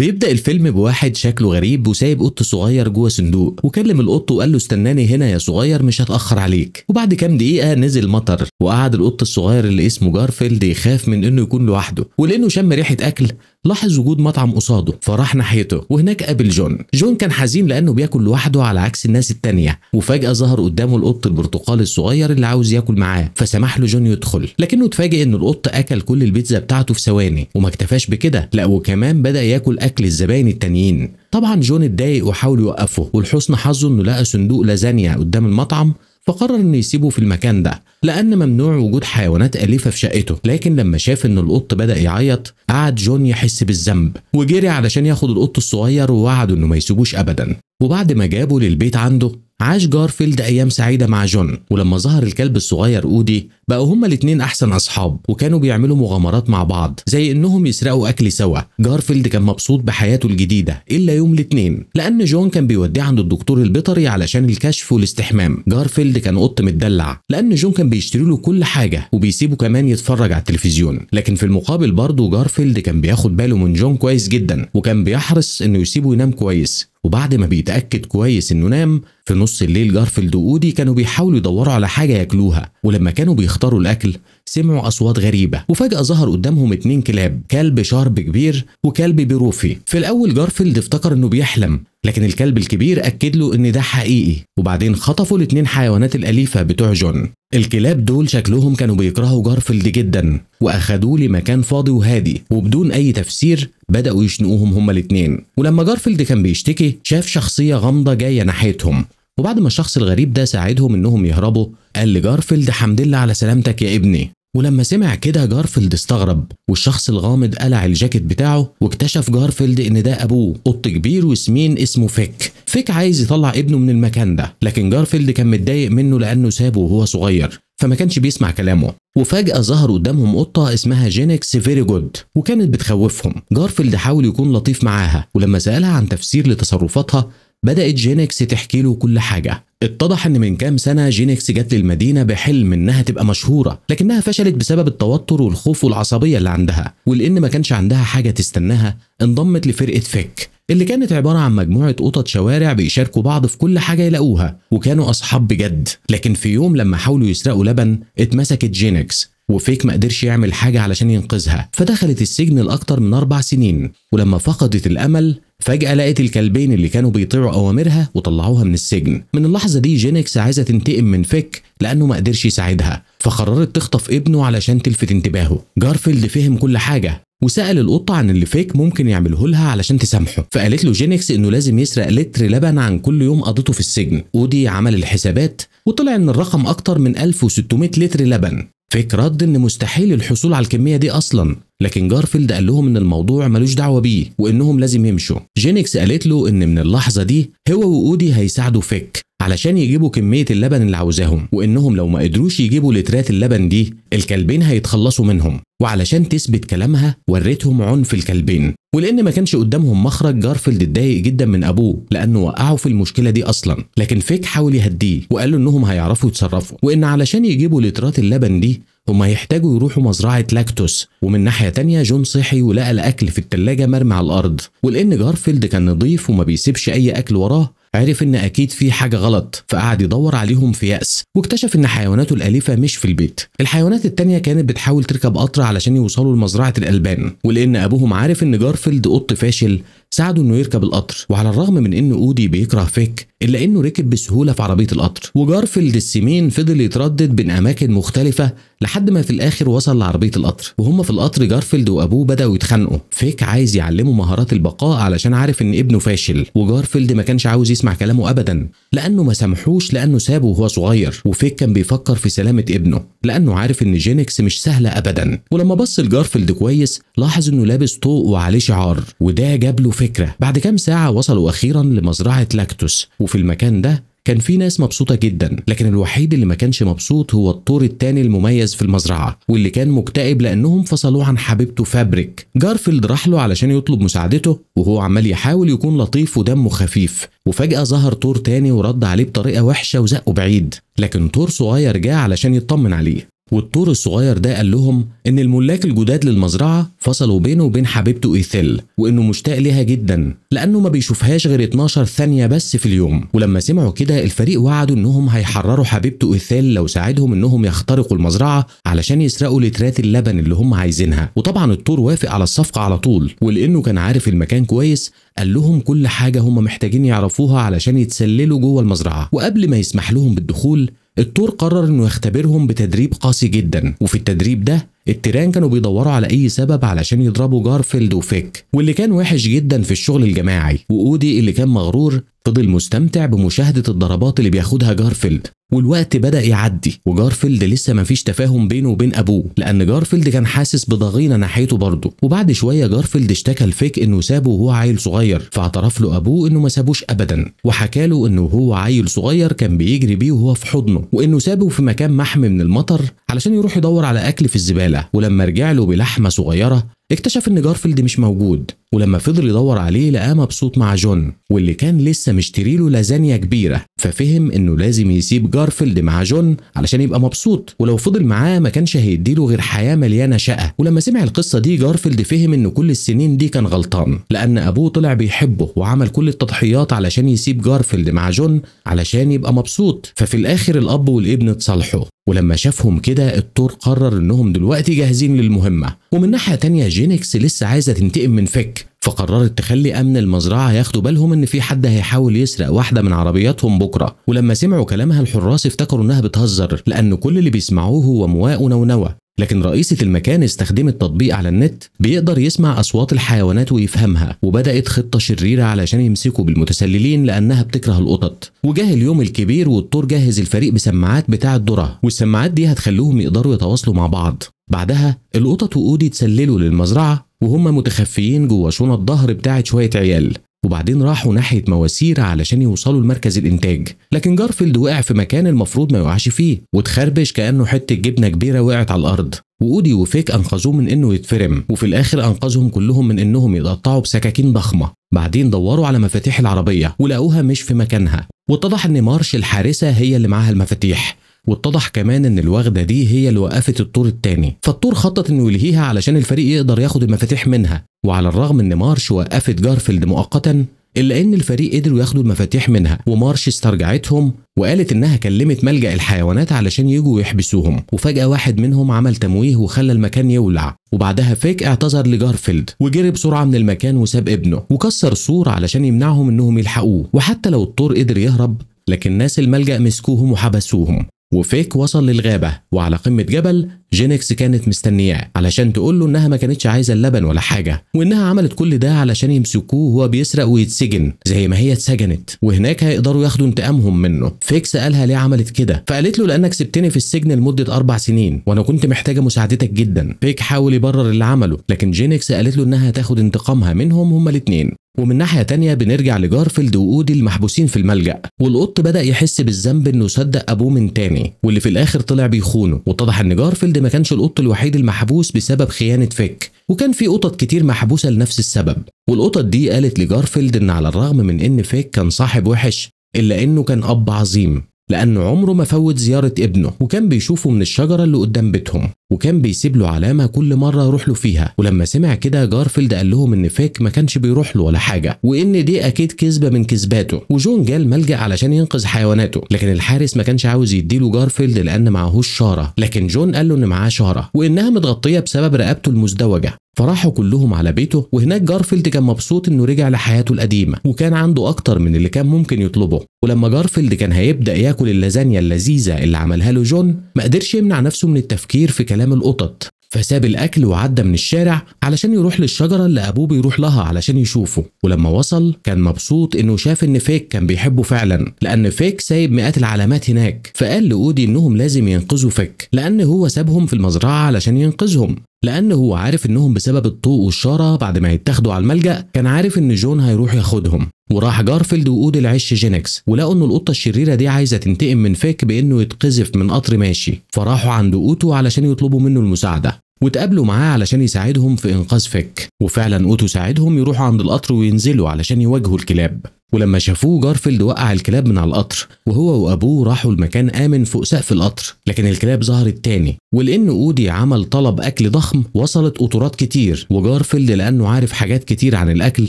بيبدأ الفيلم بواحد شكله غريب وسايب قط صغير جوه صندوق وكلم القط وقال له استناني هنا يا صغير مش هتأخر عليك وبعد كام دقيقة نزل مطر وقعد القط الصغير اللي اسمه جارفيلد يخاف من انه يكون لوحده ولانه شم ريحة اكل لاحظ وجود مطعم قصاده فراح ناحيته وهناك قابل جون جون كان حزين لانه بياكل لوحده على عكس الناس التانية وفجأة ظهر قدامه القط البرتقالي الصغير اللي عاوز ياكل معاه فسمح له جون يدخل لكنه اتفاجئ ان القط اكل كل البيتزا بتاعته في ثواني وما اكتفاش بكده لا وكمان بدأ ياكل اكل الزباين التانيين طبعا جون اتضايق وحاول يوقفه ولحسن حظه انه لقى صندوق لازانيا قدام المطعم فقرر انه يسيبه في المكان ده لان ممنوع وجود حيوانات اليفه في شقته لكن لما شاف ان القط بدا يعيط قعد جون يحس بالذنب وجري علشان ياخد القط الصغير ووعده انه ما يسيبوش ابدا وبعد ما جابه للبيت عنده عاش جارفيلد ايام سعيده مع جون ولما ظهر الكلب الصغير اودي بقوا هما الاتنين احسن اصحاب وكانوا بيعملوا مغامرات مع بعض زي انهم يسرقوا اكل سوا جارفيلد كان مبسوط بحياته الجديده الا يوم الاثنين لان جون كان بيوديه عند الدكتور البيطري علشان الكشف والاستحمام جارفيلد كان قط متدلع لان جون كان بيشتري له كل حاجه وبيسيبه كمان يتفرج على التلفزيون لكن في المقابل برضه جارفيلد كان بياخد باله من جون كويس جدا وكان بيحرص انه يسيبه ينام كويس وبعد ما بيتأكد كويس إنه نام في نص الليل جارفيلد وأودي كانوا بيحاولوا يدوروا على حاجة ياكلوها ولما كانوا بيخ بيختاروا الأكل سمعوا أصوات غريبة وفجأة ظهر قدامهم اتنين كلاب كلب شارب كبير وكلب بيروفي في الأول جارفيلد افتكر إنه بيحلم لكن الكلب الكبير أكد له إن ده حقيقي وبعدين خطفوا الاتنين حيوانات الأليفة بتوع جون الكلاب دول شكلهم كانوا بيكرهوا جارفيلد جدا وأخدوه لمكان فاضي وهادي وبدون أي تفسير بدأوا يشنقوهم هما الاتنين ولما جارفيلد كان بيشتكي شاف شخصية غامضة جاية ناحيتهم وبعد ما الشخص الغريب ده ساعدهم إنهم يهربوا قال لجارفيلد حمد لله على سلامتك يا ابني ولما سمع كده جارفيلد استغرب والشخص الغامض قلع الجاكيت بتاعه واكتشف جارفيلد ان ده ابوه قط كبير وسمين اسمه فيك فيك عايز يطلع ابنه من المكان ده لكن جارفيلد كان متضايق منه لانه سابه وهو صغير فما كانش بيسمع كلامه وفجأة ظهر قدامهم قطة اسمها جينكس فيري جود وكانت بتخوفهم جارفيلد حاول يكون لطيف معاها ولما سألها عن تفسير لتصرفاتها بدأت جينكس تحكي له كل حاجة اتضح ان من كام سنه جينكس جت للمدينه بحلم انها تبقى مشهوره لكنها فشلت بسبب التوتر والخوف والعصبيه اللي عندها ولان ما كانش عندها حاجه تستناها انضمت لفرقه فيك اللي كانت عباره عن مجموعه قطط شوارع بيشاركوا بعض في كل حاجه يلاقوها وكانوا اصحاب بجد لكن في يوم لما حاولوا يسرقوا لبن اتمسكت جينكس وفيك ما قدرش يعمل حاجة علشان ينقذها فدخلت السجن لأكتر من أربع سنين ولما فقدت الأمل فجأة لقت الكلبين اللي كانوا بيطيعوا أوامرها وطلعوها من السجن من اللحظة دي جينكس عايزة تنتقم من فيك لأنه ما قدرش يساعدها فقررت تخطف ابنه علشان تلفت انتباهه جارفيلد فهم كل حاجة وسأل القطة عن اللي فيك ممكن يعمله لها علشان تسامحه فقالت له جينكس انه لازم يسرق لتر لبن عن كل يوم قضيته في السجن ودي عمل الحسابات وطلع ان الرقم اكتر من 1600 لتر لبن فيك رد ان مستحيل الحصول على الكميه دي اصلا لكن جارفيلد قال لهم ان الموضوع ملوش دعوه بيه وانهم لازم يمشوا جينكس قالت له ان من اللحظه دي هو واودي هيساعدوا فيك علشان يجيبوا كميه اللبن اللي عاوزاهم وانهم لو ما قدروش يجيبوا لترات اللبن دي الكلبين هيتخلصوا منهم وعلشان تثبت كلامها وريتهم عنف الكلبين ولان ما كانش قدامهم مخرج جارفيلد اتضايق جدا من ابوه لانه وقعه في المشكله دي اصلا لكن فيك حاول يهديه وقال له انهم هيعرفوا يتصرفوا وان علشان يجيبوا لترات اللبن دي هما هيحتاجوا يروحوا مزرعة لاكتوس ومن ناحية تانية جون صحي ولقى الأكل في التلاجة مرمي على الأرض ولأن جارفيلد كان نضيف وما بيسيبش أي أكل وراه عرف ان اكيد في حاجه غلط فقعد يدور عليهم في يأس واكتشف ان حيواناته الاليفه مش في البيت الحيوانات التانية كانت بتحاول تركب قطر علشان يوصلوا لمزرعه الالبان ولان ابوهم عارف ان جارفيلد قط فاشل ساعده انه يركب القطر وعلى الرغم من ان اودي بيكره فيك إلا إنه ركب بسهولة في عربية القطر وجارفيلد السمين فضل يتردد بين أماكن مختلفة لحد ما في الآخر وصل لعربية القطر وهم في القطر جارفيلد وأبوه بدأوا يتخانقوا فيك عايز يعلمه مهارات البقاء علشان عارف إن ابنه فاشل وجارفيلد ما كانش عاوز يسمع كلامه أبدا لأنه ما سامحوش لأنه سابه وهو صغير وفيك كان بيفكر في سلامة ابنه لأنه عارف إن جينكس مش سهلة أبدا ولما بص لجارفيلد كويس لاحظ إنه لابس طوق وعليه شعار وده جاب له فكرة بعد كام ساعة وصلوا أخيرا لمزرعة لاكتوس وفي المكان ده كان في ناس مبسوطة جدا لكن الوحيد اللي ما كانش مبسوط هو الطور التاني المميز في المزرعة واللي كان مكتئب لأنهم فصلوه عن حبيبته فابريك جارفيلد راح له علشان يطلب مساعدته وهو عمال يحاول يكون لطيف ودمه خفيف وفجأة ظهر طور تاني ورد عليه بطريقة وحشة وزقه بعيد لكن طور صغير جه علشان يطمن عليه والطور الصغير ده قال لهم إن الملاك الجداد للمزرعة فصلوا بينه وبين حبيبته إيثيل وإنه مشتاق ليها جدا لأنه ما بيشوفهاش غير 12 ثانية بس في اليوم ولما سمعوا كده الفريق وعدوا إنهم هيحرروا حبيبته إيثيل لو ساعدهم إنهم يخترقوا المزرعة علشان يسرقوا لترات اللبن اللي هم عايزينها وطبعا الطور وافق على الصفقة على طول ولأنه كان عارف المكان كويس قال لهم كل حاجة هم محتاجين يعرفوها علشان يتسللوا جوه المزرعة وقبل ما يسمح لهم بالدخول التور قرر انه يختبرهم بتدريب قاسي جدا وفي التدريب ده التيران كانوا بيدوروا على اي سبب علشان يضربوا جارفيلد وفيك واللي كان وحش جدا في الشغل الجماعي واودي اللي كان مغرور فضل مستمتع بمشاهده الضربات اللي بياخدها جارفيلد والوقت بدا يعدي وجارفيلد لسه مفيش تفاهم بينه وبين ابوه لان جارفيلد كان حاسس بضغينه ناحيته برضه وبعد شويه جارفيلد اشتكى لفيك انه سابه وهو عيل صغير فاعترف له ابوه انه ما سابوش ابدا وحكى له انه هو عيل صغير كان بيجري بيه وهو في حضنه وانه سابه في مكان محمي من المطر علشان يروح يدور على اكل في الزباله ولما رجع له بلحمه صغيره اكتشف ان جارفيلد مش موجود ولما فضل يدور عليه لقاه مبسوط مع جون واللي كان لسه مشتري له لازانيا كبيره ففهم انه لازم يسيب جارفيلد مع جون علشان يبقى مبسوط ولو فضل معاه ما كانش هيدي له غير حياه مليانه شقه ولما سمع القصه دي جارفيلد فهم انه كل السنين دي كان غلطان لان ابوه طلع بيحبه وعمل كل التضحيات علشان يسيب جارفيلد مع جون علشان يبقى مبسوط ففي الاخر الاب والابن اتصالحوا ولما شافهم كده الثور قرر انهم دلوقتي جاهزين للمهمه ومن ناحيه تانية جينكس لسه عايزه تنتقم من فك فقررت تخلي امن المزرعه ياخدوا بالهم ان في حد هيحاول يسرق واحده من عربياتهم بكره ولما سمعوا كلامها الحراس افتكروا انها بتهزر لان كل اللي بيسمعوه هو مواء ونونوه لكن رئيسة المكان استخدمت تطبيق على النت بيقدر يسمع أصوات الحيوانات ويفهمها وبدأت خطة شريرة علشان يمسكوا بالمتسللين لأنها بتكره القطط وجاه اليوم الكبير والطور جهز الفريق بسماعات بتاع الذرة والسماعات دي هتخلوهم يقدروا يتواصلوا مع بعض بعدها القطط وأودي اتسللوا للمزرعة وهم متخفيين جوه شنط ظهر بتاعة شوية عيال وبعدين راحوا ناحية مواسير علشان يوصلوا لمركز الإنتاج لكن جارفيلد وقع في مكان المفروض ما يقعش فيه وتخربش كأنه حتة جبنة كبيرة وقعت على الأرض وأودي وفيك أنقذوه من إنه يتفرم وفي الآخر أنقذهم كلهم من إنهم يتقطعوا بسكاكين ضخمة بعدين دوروا على مفاتيح العربية ولقوها مش في مكانها واتضح إن مارش الحارسة هي اللي معاها المفاتيح واتضح كمان ان الوغده دي هي اللي وقفت الطور الثاني فالطور خطط انه يلهيها علشان الفريق يقدر ياخد المفاتيح منها وعلى الرغم ان مارش وقفت جارفيلد مؤقتا الا ان الفريق قدروا ياخدوا المفاتيح منها ومارش استرجعتهم وقالت انها كلمت ملجا الحيوانات علشان يجوا يحبسوهم وفجاه واحد منهم عمل تمويه وخلى المكان يولع وبعدها فيك اعتذر لجارفيلد وجري بسرعه من المكان وساب ابنه وكسر سور علشان يمنعهم انهم يلحقوه وحتى لو الطور قدر يهرب لكن ناس الملجا مسكوهم وحبسوهم وفيك وصل للغابة وعلى قمة جبل جينكس كانت مستنياه علشان تقول له انها ما كانتش عايزة اللبن ولا حاجة وانها عملت كل ده علشان يمسكوه وهو بيسرق ويتسجن زي ما هي اتسجنت وهناك هيقدروا ياخدوا انتقامهم منه فيك سألها ليه عملت كده فقالت له لانك سبتني في السجن لمدة أربع سنين وانا كنت محتاجة مساعدتك جدا فيك حاول يبرر اللي عمله لكن جينكس قالت له انها هتاخد انتقامها منهم هما الاتنين ومن ناحية تانية بنرجع لجارفيلد وأودي المحبوسين في الملجأ والقط بدأ يحس بالذنب إنه صدق أبوه من تاني واللي في الآخر طلع بيخونه واتضح إن جارفيلد ما كانش القط الوحيد المحبوس بسبب خيانة فيك وكان في قطط كتير محبوسة لنفس السبب والقطط دي قالت لجارفيلد إن على الرغم من إن فيك كان صاحب وحش إلا إنه كان أب عظيم لأنه عمره ما فوت زيارة ابنه وكان بيشوفه من الشجرة اللي قدام بيتهم وكان بيسيب له علامه كل مره يروح له فيها ولما سمع كده جارفيلد قال لهم ان فيك ما كانش بيروح له ولا حاجه وان دي اكيد كذبه من كذباته وجون جه الملجا علشان ينقذ حيواناته لكن الحارس ما كانش عاوز يديله جارفيلد لان معهوش شاره لكن جون قال له ان معاه شاره وانها متغطيه بسبب رقبته المزدوجه فراحوا كلهم على بيته وهناك جارفيلد كان مبسوط انه رجع لحياته القديمه وكان عنده اكتر من اللي كان ممكن يطلبه ولما جارفيلد كان هيبدا ياكل اللازانيا اللذيذه اللي عملها له جون ما قدرش يمنع نفسه من التفكير في كلام القطط فساب الأكل وعدى من الشارع علشان يروح للشجرة اللي أبوه بيروح لها علشان يشوفه ولما وصل كان مبسوط إنه شاف إن فيك كان بيحبه فعلا لأن فيك سايب مئات العلامات هناك فقال لأودي إنهم لازم ينقذوا فيك لأن هو سابهم في المزرعة علشان ينقذهم لأن هو عارف إنهم بسبب الطوق والشارة بعد ما يتاخدوا على الملجأ كان عارف إن جون هيروح ياخدهم وراح جارفيلد وقود العش جينكس ولقوا ان القطه الشريره دي عايزه تنتقم من فيك بانه يتقذف من قطر ماشي فراحوا عند اوتو علشان يطلبوا منه المساعده وتقابلوا معاه علشان يساعدهم في انقاذ فيك وفعلا اوتو ساعدهم يروحوا عند القطر وينزلوا علشان يواجهوا الكلاب ولما شافوه جارفيلد وقع الكلاب من على القطر وهو وابوه راحوا لمكان امن فوق سقف القطر لكن الكلاب ظهرت تاني ولان اودي عمل طلب اكل ضخم وصلت قطورات كتير وجارفيلد لانه عارف حاجات كتير عن الاكل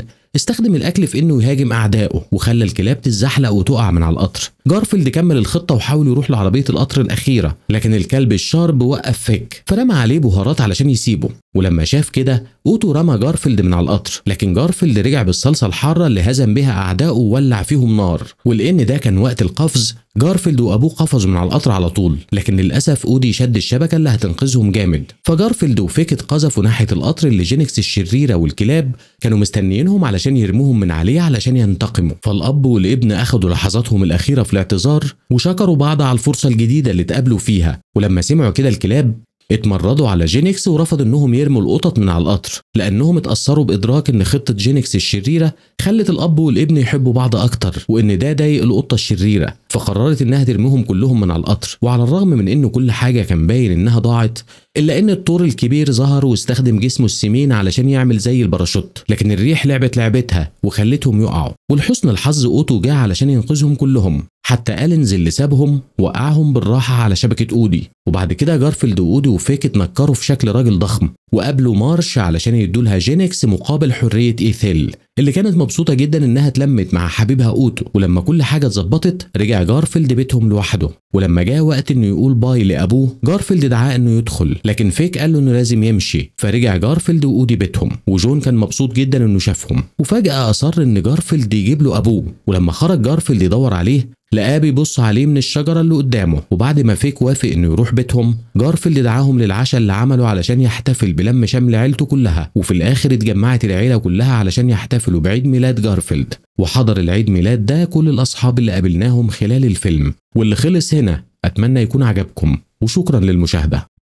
استخدم الاكل في انه يهاجم اعدائه وخلى الكلاب تتزحلق وتقع من على القطر جارفيلد كمل الخطه وحاول يروح لعربيه القطر الاخيره لكن الكلب الشارب وقف فك فرمى عليه بهارات علشان يسيبه ولما شاف كده اوتو رمى جارفيلد من على القطر لكن جارفيلد رجع بالصلصه الحاره اللي هزم بها اعدائه وولع فيهم نار ولان ده كان وقت القفز جارفيلد وابوه قفزوا من على القطر على طول لكن للاسف اودي شد الشبكه اللي هتنقذهم جامد فجارفيلد وفيكت قذفوا ناحيه القطر اللي جينكس الشريره والكلاب كانوا مستنيينهم علشان يرموهم من عليه علشان ينتقموا فالاب والابن اخذوا لحظاتهم الاخيره في الاعتذار وشكروا بعض على الفرصه الجديده اللي اتقابلوا فيها ولما سمعوا كده الكلاب اتمردوا على جينكس ورفضوا انهم يرموا القطط من على القطر لانهم اتاثروا بادراك ان خطه جينكس الشريره خلت الاب والابن يحبوا بعض اكتر وان ده ضايق القطه الشريره فقررت انها ترميهم كلهم من على القطر وعلى الرغم من ان كل حاجه كان باين انها ضاعت الا ان الطور الكبير ظهر واستخدم جسمه السمين علشان يعمل زي الباراشوت لكن الريح لعبت لعبتها وخلتهم يقعوا ولحسن الحظ اوتو جه علشان ينقذهم كلهم حتى الينز اللي سابهم وقعهم بالراحه على شبكه اودي وبعد كده جارفيلد واودي وفيك اتنكروا في شكل راجل ضخم وقابلوا مارش علشان يدولها جينكس مقابل حريه ايثيل اللي كانت مبسوطه جدا انها اتلمت مع حبيبها اوتو ولما كل حاجه اتظبطت رجع جارفيلد بيتهم لوحده ولما جاء وقت انه يقول باي لابوه جارفيلد دعاه انه يدخل لكن فيك قال له انه لازم يمشي فرجع جارفيلد واودي بيتهم وجون كان مبسوط جدا انه شافهم وفجاه اصر ان جارفيلد يجيب له ابوه ولما خرج جارفيلد يدور عليه لقاه بيبص عليه من الشجره اللي قدامه وبعد ما فيك وافق انه يروح بيتهم جارف اللي دعاهم للعشاء اللي عمله علشان يحتفل بلم شمل عيلته كلها وفي الاخر اتجمعت العيله كلها علشان يحتفلوا بعيد ميلاد جارفيلد وحضر العيد ميلاد ده كل الاصحاب اللي قابلناهم خلال الفيلم واللي خلص هنا اتمنى يكون عجبكم وشكرا للمشاهده